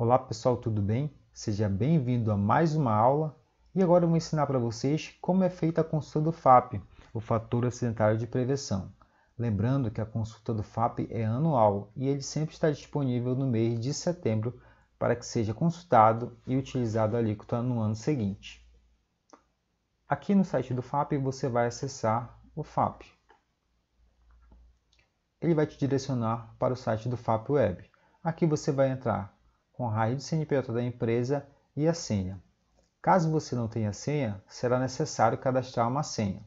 Olá pessoal, tudo bem? Seja bem-vindo a mais uma aula e agora eu vou ensinar para vocês como é feita a consulta do FAP, o fator acidentário de prevenção. Lembrando que a consulta do FAP é anual e ele sempre está disponível no mês de setembro para que seja consultado e utilizado a alíquota no ano seguinte. Aqui no site do FAP você vai acessar o FAP. Ele vai te direcionar para o site do FAP Web. Aqui você vai entrar com a raiz do CNPJ da empresa e a senha. Caso você não tenha senha, será necessário cadastrar uma senha.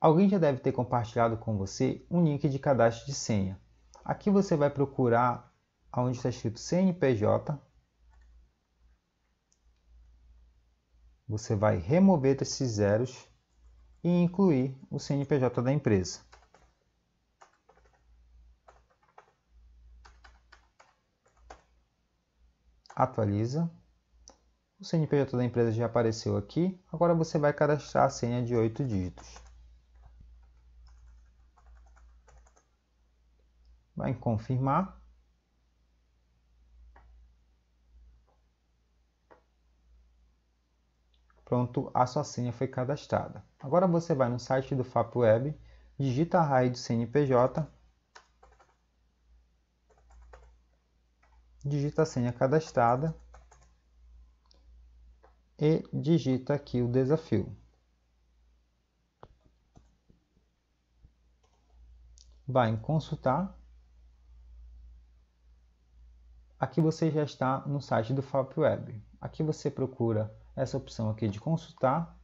Alguém já deve ter compartilhado com você um link de cadastro de senha. Aqui você vai procurar onde está escrito CNPJ. Você vai remover esses zeros e incluir o CNPJ da empresa. atualiza. O CNPJ da empresa já apareceu aqui. Agora você vai cadastrar a senha de 8 dígitos. Vai em confirmar. Pronto, a sua senha foi cadastrada. Agora você vai no site do FAP Web, digita a raiz do CNPJ digita a senha cadastrada e digita aqui o desafio. Vai em consultar. Aqui você já está no site do FAP Web. Aqui você procura essa opção aqui de consultar.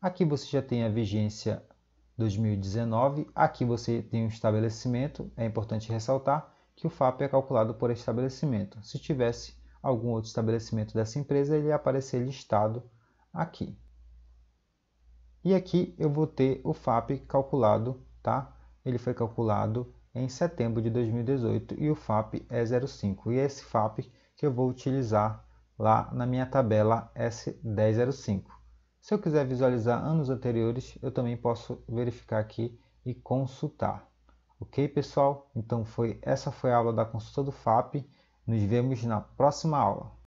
Aqui você já tem a vigência 2019. Aqui você tem um estabelecimento, é importante ressaltar que o FAP é calculado por estabelecimento. Se tivesse algum outro estabelecimento dessa empresa, ele ia aparecer listado aqui. E aqui eu vou ter o FAP calculado, tá? Ele foi calculado em setembro de 2018 e o FAP é 05. E é esse FAP que eu vou utilizar lá na minha tabela S1005. Se eu quiser visualizar anos anteriores, eu também posso verificar aqui e consultar. Ok, pessoal? Então foi essa foi a aula da consulta do FAP. Nos vemos na próxima aula.